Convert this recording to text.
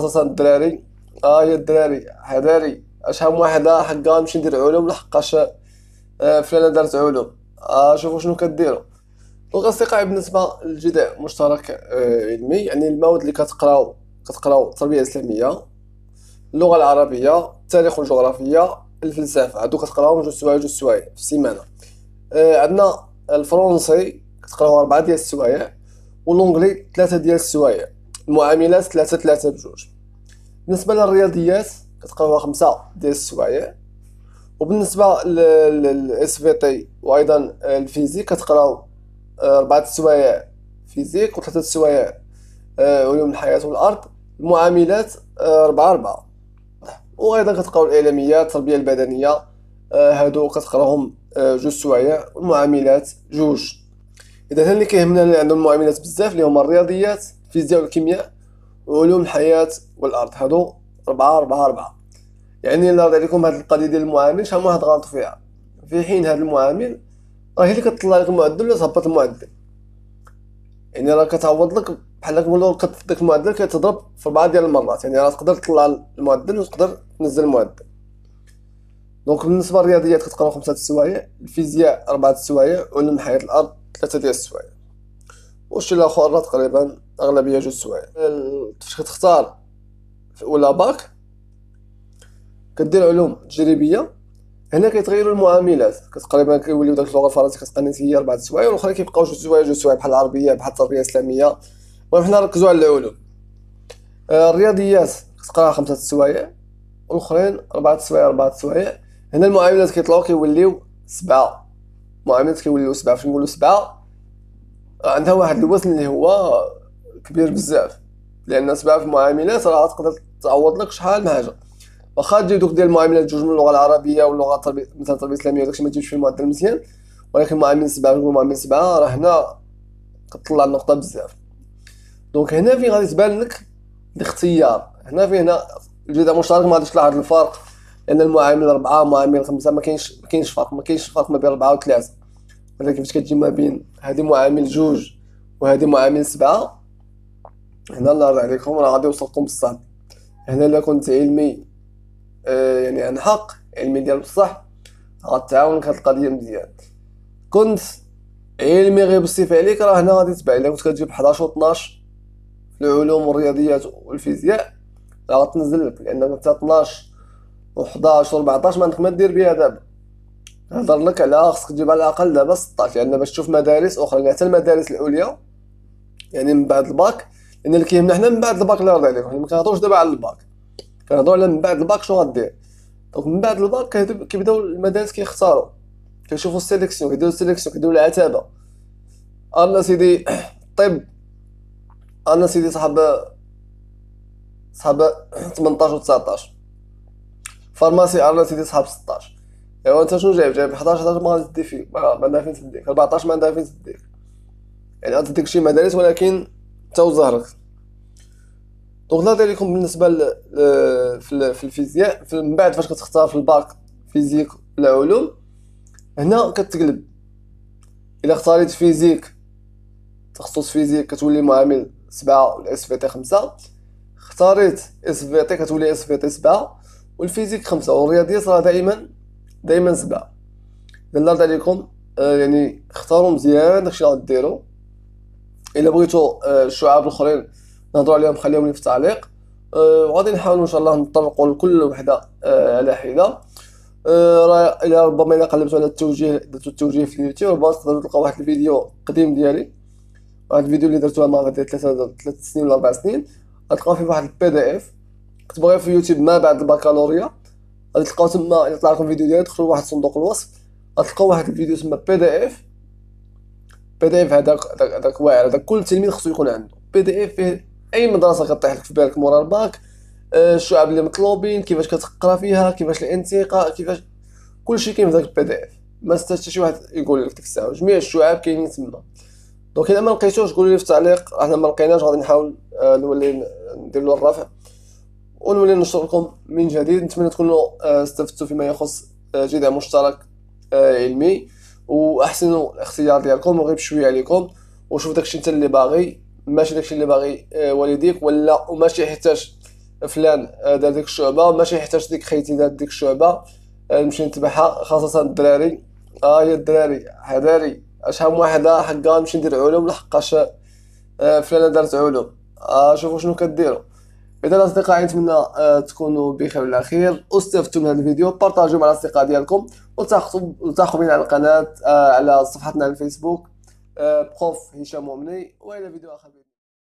خاصة الدراري اه يا الدراري هداري اش هم واحدة حقا نمشي ندير علوم لحقاش آه فلانة دارت علوم آه شوفوا شنو كديروا الأصدقاء بالنسبة للجدع مشترك آه علمي يعني المواد اللي كتقراو كتقراو التربية الإسلامية اللغة العربية التاريخ والجغرافية الفلسفة هادو كتقراهم جوج سوايع جوج سوايع في السيمانة آه عندنا الفرنسي كتقراو أربعة ديال السوايع والانجلي ثلاثة ديال السوايع المعاملات 3 3 بجوج بالنسبه للرياضيات كتقراوها خمسة ديال السوايع وبالنسبه للاس في تي وايضا الفيزيك كتقراو آه، اربعه السوايع فيزيك وثلاثه السوايع آه، علوم الحياه والارض المعاملات آه، ربعة ربعة وايضا كتقراو الاعلاميات التربيه البدنيه هادو كتقراهم جوج سوايع والمعاملات جوج اذا اللي كيهمنا اللي عندهم المعاملات بزاف اللي هما الرياضيات الفيزياء والكيمياء وعلوم الحياة والأرض هادو ربعة ربعة ربعة يعني إلا رد عليكم هاد القضية ديال المعامل شحال واحد غلط فيها في حين هاد المعامل راه هي اللي كطلع لك المعدل ولا تهبط المعدل يعني راه كتعوض لك بحال كنقولوا داك المعدل كتضرب في ربعة ديال المرات يعني راه تقدر تطلع المعدل وتقدر تنزل المعدل دونك بالنسبه للرياضيات كتقراو خمسة السوايع الفيزياء أربعة السوايع علوم حياة الأرض ثلاثة ديال السوايع وشي الآخر تقريبا الاغلبيه جوج سوايع فاش كتختار ولا اولى باك كدير علوم تجريبيه هنا كيتغيروا المعاملات تقريبا كيوليو داك اللغه الفرنسيه كتقنيت هي اربع سوايع والاخرى كيبقاو جوج سوايع جوج سوايع بحال العربيه بحال التربيه الاسلاميه المهم حنا نركزوا على العلوم آه، الرياضيات كتقراها خمسه سوايع والاخرين اربعه سوايع اربعه سوايع هنا المعاملات كيطلعوا كيوليو سبعه المعاملات كيوليو سبعه فين نقولوا سبعه عندها واحد الوزن اللي هو كبير بزاف لان اسباب المعاملات راه تقدر تعوض لك شحال من حاجه واخا تجي دوك ديال المعاملات جوج من اللغه العربيه واللغه التربية مثلا التربيه الاسلاميه وداكشي ما تجيبش في المعدل مزيان ولكن معامل سبعه نقول معامل سبعه راه هنا كطلع النقطه بزاف دونك هنا فين غادي تبان لك الاختيار هنا فين هنا الجدا المشترك ما غاديش تلاحظ هذا الفرق لان المعامل اربعه ومعامل خمسه ما كاينش ما كاينش فرق ما كاينش فرق ما بين اربعه وثلاثه ولكن فاش كتجي ما بين هذه معامل جوج وهذه معامل سبعه هنا الله يرضى عليكم راه غادي يوصلكم بصح هنا الا كنت علمي آه يعني عن حق علمي ديال بصح غتعاونك هاد القضيه مزيان كنت علمي غير بالسيف عليك راه هنا غادي تبع الا كنت كتجيب 11 و 12 العلوم والرياضيات والفيزياء راه غتنزل لك لان انت 12 و11 و14 ما عندك ما دير بها دابا نهضر لك على خصك تجيب على الاقل دابا 16 لان باش تشوف مدارس اخرى يعني حتى المدارس العليا يعني من بعد الباك ان اللي كيهمنا حنا من بعد الباك اللي يرضي عليك حنا يعني ما كنهضروش دابا على الباك كنهضروا على من بعد الباك شنو غدير دونك من بعد الباك كيبداو المدارس كيختاروا كيشوفوا السيليكسيون كيديروا السيليكسيون كيديروا العتابه انا سيدي الطب انا سيدي صاحب صاحب 18 و 19 فارماسي انا سيدي صاحب 16 ايوا انت شنو جايب جايب 11 11 ما غادي تدي فيه ما عندها فين تديك 14 ما عندها فين تديك يعني غادي تديك شي مدارس ولكن حتى وزهرك دونك نهضر لكم بالنسبه ل في الفيزياء من بعد فاش كتختار في الباك فيزيك العلوم هنا كتقلب الا اختاريت فيزيك تخصص فيزيك كتولي معامل سبعة ولا اس في تي خمسة اختاريت اس في تي كتولي اس في تي سبعة والفيزيك خمسة والرياضيات راه دائما دائما سبعة اذا عليكم آه يعني اختاروا مزيان داكشي اللي غديروا الا بغيتو الشعاب آه، الاخرين نهضروا عليهم خليهم لي في التعليق آه، وغادي نحاول ان شاء الله نطرقوا لكل وحده آه، على حده راه الى ربما الا قلبتوا على التوجيه درتو التوجيه في اليوتيوب ربما تقدروا تلقاو واحد الفيديو قديم ديالي واحد الفيديو اللي درتوه مع غادي ثلاثة ثلاث سنين ولا اربع سنين غتلقاو فيه واحد البي دي اف كنت باغي في يوتيوب ما بعد البكالوريا غادي تلقاو تما الى طلع لكم الفيديو ديالي دخلوا واحد صندوق الوصف غتلقاو واحد الفيديو تما بي دي اف بي دي اف هذاك هذاك واعر هذاك كل تلميذ خصو يكون عنده بي دي اف فيه اي مدرسه كطيح لك في بالك مورا الباك آه، الشعب اللي مطلوبين كيفاش كتقرا فيها كيفاش الانتقاء كيفاش كلشي كاين في ذاك البي دي اف ما استاش شي واحد يقول لك ديك الساعه جميع الشعاب كاينين تما دونك الا ما لقيتوش قولوا لي في التعليق احنا ما لقيناش غادي نحاول آه، نولي ندير له الرفع ونولي نشر لكم من جديد نتمنى تكونوا آه، استفدتوا فيما يخص جدع مشترك علمي واحسنوا الاختيار ديالكم وغيب شويه عليكم وشوف داكشي انت اللي باغي ماشي داكشي اللي باغي آه، والديك ولا وماشي يحتاج فلان آه، دار ديك الشعبه ماشي يحتاج ديك خيتي دار ديك الشعبه آه، نمشي نتبعها خاصه الدراري اه يا الدراري حذاري شحال واحد حقا نمشي ندير علوم لحقاش فلانه دارت علوم اه شوفوا شنو كديروا اذا الاصدقاء نتمنى آه، تكونوا بخير وعلى خير واستفدتوا من هذا الفيديو بارطاجوه مع الاصدقاء ديالكم وتاخذوا بنا على القناه آه، على صفحتنا على الفيسبوك آه، بروف هشام مؤمني والى فيديو اخر